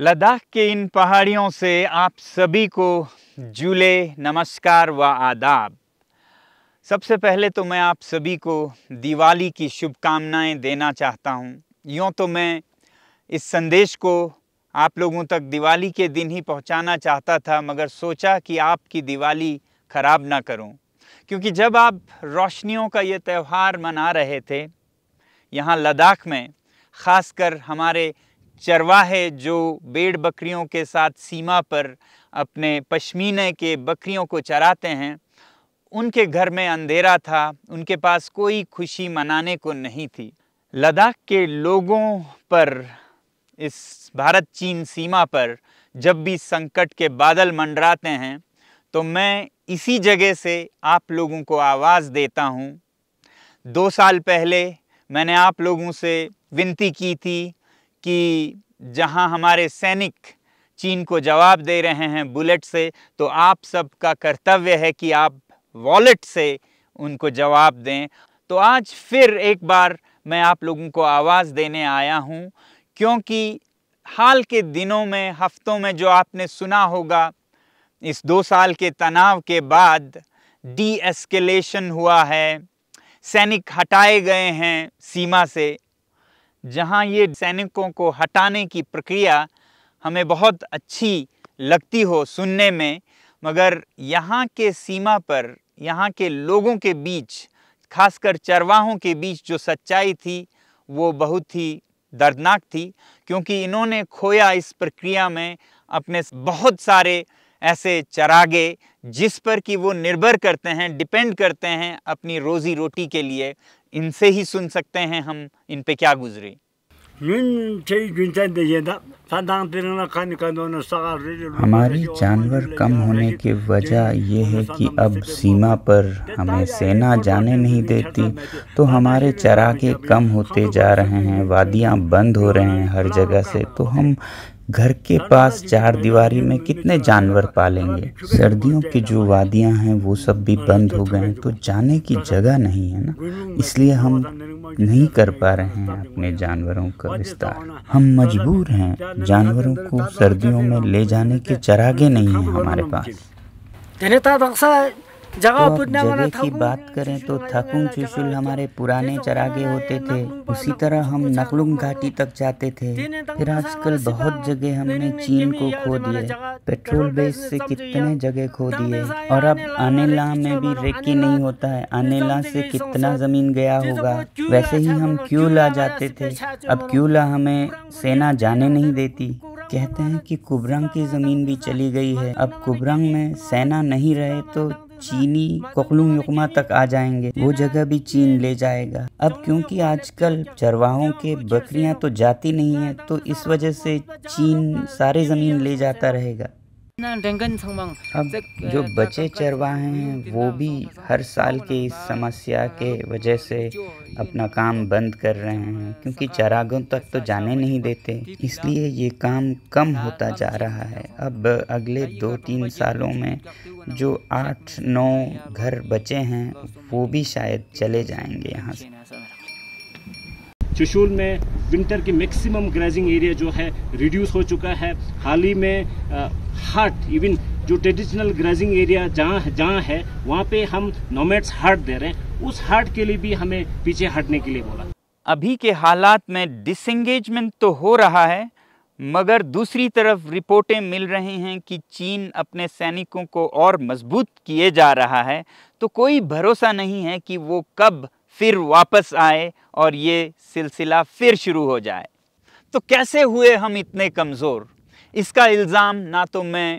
लद्दाख के इन पहाड़ियों से आप सभी को जुले नमस्कार व आदाब सबसे पहले तो मैं आप सभी को दिवाली की शुभकामनाएं देना चाहता हूं। यूँ तो मैं इस संदेश को आप लोगों तक दिवाली के दिन ही पहुंचाना चाहता था मगर सोचा कि आपकी दिवाली ख़राब ना करूं, क्योंकि जब आप रोशनियों का ये त्यौहार मना रहे थे यहाँ लद्दाख में ख़ासकर हमारे चरवाहे जो बेड़ बकरियों के साथ सीमा पर अपने पश्मीने के बकरियों को चराते हैं उनके घर में अंधेरा था उनके पास कोई खुशी मनाने को नहीं थी लद्दाख के लोगों पर इस भारत चीन सीमा पर जब भी संकट के बादल मंडराते हैं तो मैं इसी जगह से आप लोगों को आवाज़ देता हूँ दो साल पहले मैंने आप लोगों से विनती की थी कि जहां हमारे सैनिक चीन को जवाब दे रहे हैं बुलेट से तो आप सबका कर्तव्य है कि आप वॉलेट से उनको जवाब दें तो आज फिर एक बार मैं आप लोगों को आवाज़ देने आया हूं क्योंकि हाल के दिनों में हफ्तों में जो आपने सुना होगा इस दो साल के तनाव के बाद डी एस्केलेशन हुआ है सैनिक हटाए गए हैं सीमा से जहां ये सैनिकों को हटाने की प्रक्रिया हमें बहुत अच्छी लगती हो सुनने में मगर यहाँ के सीमा पर यहाँ के लोगों के बीच खासकर चरवाहों के बीच जो सच्चाई थी वो बहुत ही दर्दनाक थी क्योंकि इन्होंने खोया इस प्रक्रिया में अपने बहुत सारे ऐसे चरागे जिस पर कि वो निर्भर करते हैं डिपेंड करते हैं अपनी रोज़ी रोटी के लिए इनसे ही सुन सकते हैं हम इन पे क्या गुजरे हमारे जानवर कम होने की वजह यह है कि अब सीमा पर हमें सेना जाने नहीं देती तो हमारे चरागे कम होते जा रहे हैं वादियां बंद हो रहे हैं हर जगह से तो हम घर के पास चार दीवारी में कितने जानवर पालेंगे सर्दियों की जो वादियां हैं वो सब भी बंद हो गए हैं तो, तो जाने की हाँ, जगह नहीं है ना इसलिए हम नहीं कर पा रहे तो तो हैं अपने जानवरों का विस्तार हम मजबूर हैं जानवरों को सर्दियों में ले जाने के चरागे नहीं हैं हमारे पास जगह तो की बात करें तो थकुंग चुशुल तो हमारे पुराने चरागे होते थे उसी तरह हम नकलुंग घाटी तक जाते थे फिर आजकल बहुत जगह हमने चीन को खो दिए तो पेट्रोल बेस से कितने जगह खो दिए और अब अनेला में भी रेकी नहीं होता है अनेला से कितना जमीन गया होगा वैसे ही अच्छा हम क्यूला जाते थे अच्छा अब क्यूला हमें सेना जाने नहीं देती कहते हैं कि कुबरंग की ज़मीन भी चली गई है अब कुबरंग में सेना नहीं रहे तो चीनी कोकलुंग युकमा तक आ जाएंगे वो जगह भी चीन ले जाएगा अब क्योंकि आजकल चरवाहों के बकरियां तो जाती नहीं है तो इस वजह से चीन सारे ज़मीन ले जाता रहेगा अब जो बचे चरवाहे हैं वो भी हर साल की इस समस्या के वजह से अपना काम बंद कर रहे हैं क्योंकि चरागों तक तो जाने नहीं देते इसलिए ये काम कम होता जा रहा है अब अगले दो तीन सालों में जो आठ नौ घर बचे हैं वो भी शायद चले जाएंगे यहाँ से चशूल में विंटर की मैक्सिमम ग्रेजिंग एरिया जो है रिड्यूस हो चुका है हाल ही में हार्ट इवन जो ट्रेडिशनल ग्रेजिंग एरिया जहाँ जहाँ है वहाँ पे हम नोमेट्स हार्ट दे रहे हैं उस हार्ट के लिए भी हमें पीछे हटने के लिए बोला अभी के हालात में डिसंगेजमेंट तो हो रहा है मगर दूसरी तरफ रिपोर्टें मिल रही हैं कि चीन अपने सैनिकों को और मजबूत किए जा रहा है तो कोई भरोसा नहीं है कि वो कब फिर वापस आए और ये सिलसिला फिर शुरू हो जाए तो कैसे हुए हम इतने कमज़ोर इसका इल्ज़ाम ना तो मैं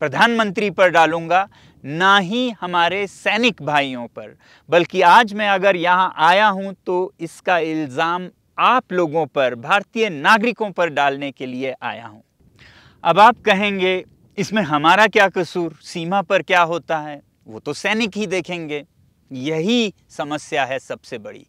प्रधानमंत्री पर डालूंगा ना ही हमारे सैनिक भाइयों पर बल्कि आज मैं अगर यहाँ आया हूँ तो इसका इल्ज़ाम आप लोगों पर भारतीय नागरिकों पर डालने के लिए आया हूँ अब आप कहेंगे इसमें हमारा क्या कसूर सीमा पर क्या होता है वो तो सैनिक ही देखेंगे यही समस्या है सबसे बड़ी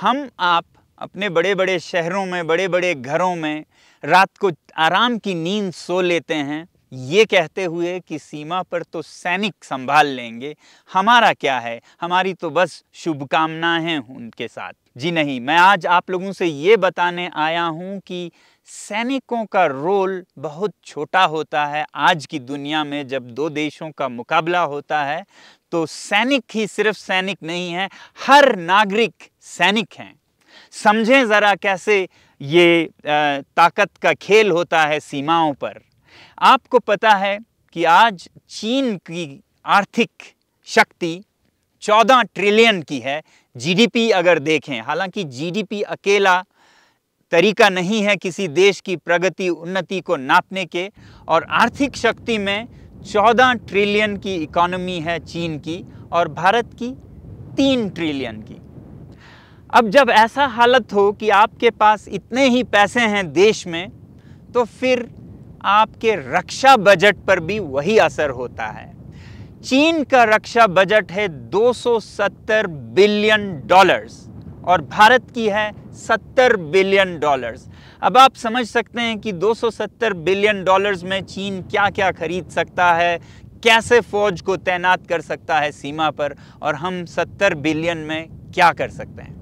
हम आप अपने बड़े बड़े शहरों में बड़े बड़े घरों में रात को आराम की नींद सो लेते हैं ये कहते हुए कि सीमा पर तो सैनिक संभाल लेंगे हमारा क्या है हमारी तो बस शुभकामनाएं हैं उनके साथ जी नहीं मैं आज आप लोगों से ये बताने आया हूँ कि सैनिकों का रोल बहुत छोटा होता है आज की दुनिया में जब दो देशों का मुकाबला होता है तो सैनिक ही सिर्फ सैनिक नहीं है हर नागरिक सैनिक हैं समझें ज़रा कैसे ये ताकत का खेल होता है सीमाओं पर आपको पता है कि आज चीन की आर्थिक शक्ति 14 ट्रिलियन की है जीडीपी अगर देखें हालांकि जीडीपी अकेला तरीका नहीं है किसी देश की प्रगति उन्नति को नापने के और आर्थिक शक्ति में चौदह ट्रिलियन की इकोनॉमी है चीन की और भारत की तीन ट्रिलियन की अब जब ऐसा हालत हो कि आपके पास इतने ही पैसे हैं देश में तो फिर आपके रक्षा बजट पर भी वही असर होता है चीन का रक्षा बजट है 270 बिलियन डॉलर्स और भारत की है 70 बिलियन डॉलर्स अब आप समझ सकते हैं कि 270 बिलियन डॉलर्स में चीन क्या क्या खरीद सकता है कैसे फ़ौज को तैनात कर सकता है सीमा पर और हम 70 बिलियन में क्या कर सकते हैं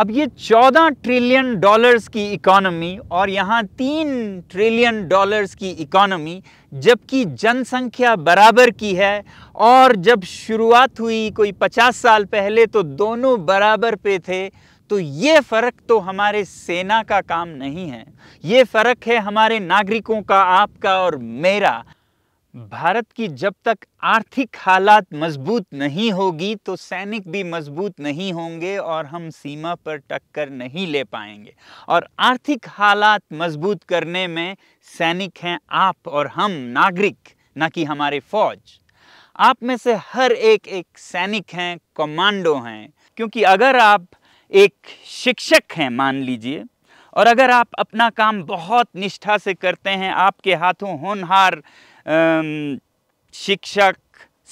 अब ये 14 ट्रिलियन डॉलर्स की इकोनॉमी और यहाँ तीन ट्रिलियन डॉलर्स की इकोनॉमी जबकि जनसंख्या बराबर की है और जब शुरुआत हुई कोई 50 साल पहले तो दोनों बराबर पे थे तो ये फ़र्क तो हमारे सेना का काम नहीं है ये फ़र्क है हमारे नागरिकों का आपका और मेरा भारत की जब तक आर्थिक हालात मजबूत नहीं होगी तो सैनिक भी मजबूत नहीं होंगे और हम सीमा पर टक्कर नहीं ले पाएंगे और आर्थिक हालात मजबूत करने में सैनिक हैं आप और हम नागरिक ना कि हमारे फौज आप में से हर एक एक सैनिक हैं कमांडो हैं क्योंकि अगर आप एक शिक्षक हैं मान लीजिए और अगर आप अपना काम बहुत निष्ठा से करते हैं आपके हाथों होनहार शिक्षक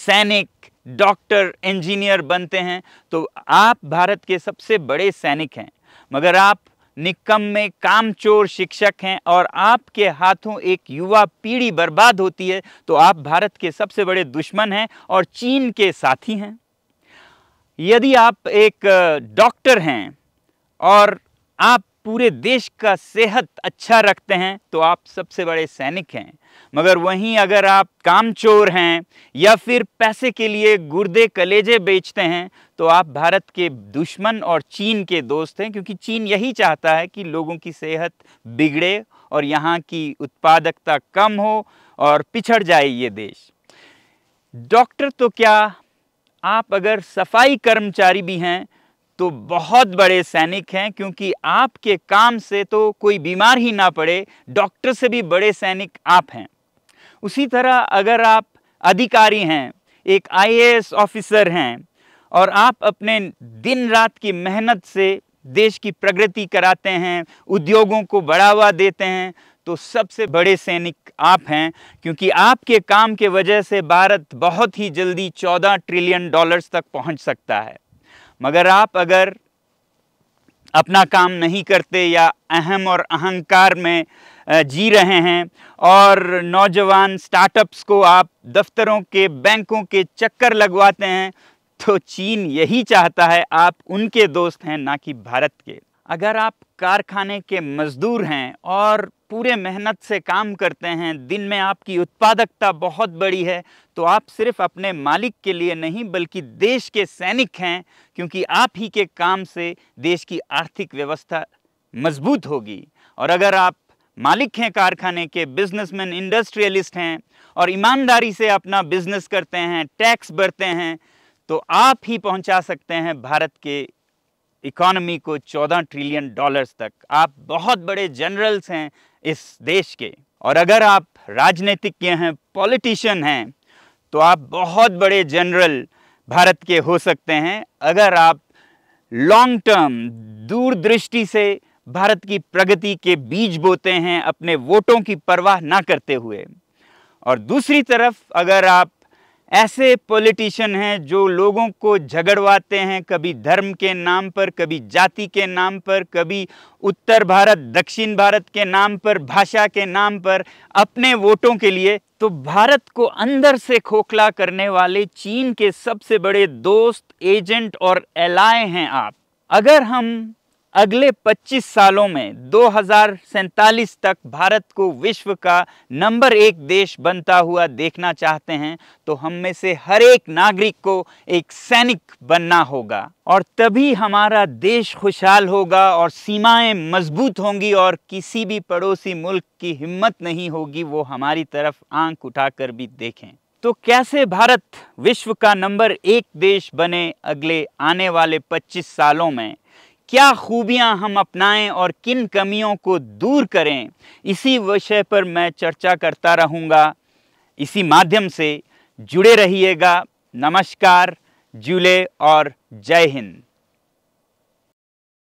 सैनिक डॉक्टर इंजीनियर बनते हैं तो आप भारत के सबसे बड़े सैनिक हैं मगर आप निकम में कामचोर शिक्षक हैं और आपके हाथों एक युवा पीढ़ी बर्बाद होती है तो आप भारत के सबसे बड़े दुश्मन हैं और चीन के साथी हैं यदि आप एक डॉक्टर हैं और आप पूरे देश का सेहत अच्छा रखते हैं तो आप सबसे बड़े सैनिक हैं मगर वहीं अगर आप कामचोर हैं या फिर पैसे के लिए गुर्दे कलेजे बेचते हैं तो आप भारत के दुश्मन और चीन के दोस्त हैं क्योंकि चीन यही चाहता है कि लोगों की सेहत बिगड़े और यहाँ की उत्पादकता कम हो और पिछड़ जाए ये देश डॉक्टर तो क्या आप अगर सफाई कर्मचारी भी हैं तो बहुत बड़े सैनिक हैं क्योंकि आपके काम से तो कोई बीमार ही ना पड़े डॉक्टर से भी बड़े सैनिक आप हैं उसी तरह अगर आप अधिकारी हैं एक आई ऑफिसर हैं और आप अपने दिन रात की मेहनत से देश की प्रगति कराते हैं उद्योगों को बढ़ावा देते हैं तो सबसे बड़े सैनिक आप हैं क्योंकि आपके काम के वजह से भारत बहुत ही जल्दी 14 ट्रिलियन डॉलर्स तक पहुंच सकता है मगर आप अगर अपना काम नहीं करते या अहम और अहंकार में जी रहे हैं और नौजवान स्टार्टअप्स को आप दफ्तरों के बैंकों के चक्कर लगवाते हैं तो चीन यही चाहता है आप उनके दोस्त हैं ना कि भारत के अगर आप कारखाने के मज़दूर हैं और पूरे मेहनत से काम करते हैं दिन में आपकी उत्पादकता बहुत बड़ी है तो आप सिर्फ अपने मालिक के लिए नहीं बल्कि देश के सैनिक हैं क्योंकि आप ही के काम से देश की आर्थिक व्यवस्था मजबूत होगी और अगर आप मालिक हैं कारखाने के बिजनेसमैन इंडस्ट्रियलिस्ट हैं और ईमानदारी से अपना बिजनेस करते हैं टैक्स भरते हैं तो आप ही पहुंचा सकते हैं भारत के इकोनॉमी को 14 ट्रिलियन डॉलर्स तक आप बहुत बड़े जनरल्स हैं इस देश के और अगर आप राजनीतिज्ञ हैं पॉलिटिशियन हैं तो आप बहुत बड़े जनरल भारत के हो सकते हैं अगर आप लॉन्ग टर्म दूरदृष्टि से भारत की प्रगति के बीज बोते हैं अपने वोटों की परवाह ना करते हुए और दूसरी तरफ अगर आप ऐसे पॉलिटिशियन हैं जो लोगों को झगड़वाते हैं कभी धर्म के नाम पर कभी जाति के नाम पर कभी उत्तर भारत दक्षिण भारत के नाम पर भाषा के नाम पर अपने वोटों के लिए तो भारत को अंदर से खोखला करने वाले चीन के सबसे बड़े दोस्त एजेंट और एलाय हैं आप अगर हम अगले 25 सालों में दो तक भारत को विश्व का नंबर एक देश बनता हुआ देखना चाहते हैं तो हम में से हर एक नागरिक को एक सैनिक बनना होगा और तभी हमारा देश खुशहाल होगा और सीमाएं मजबूत होंगी और किसी भी पड़ोसी मुल्क की हिम्मत नहीं होगी वो हमारी तरफ आंख उठाकर भी देखें तो कैसे भारत विश्व का नंबर एक देश बने अगले आने वाले 25 सालों में क्या खूबियां हम अपनाएं और किन कमियों को दूर करें इसी विषय पर मैं चर्चा करता रहूँगा इसी माध्यम से जुड़े रहिएगा नमस्कार जूले और जय हिंद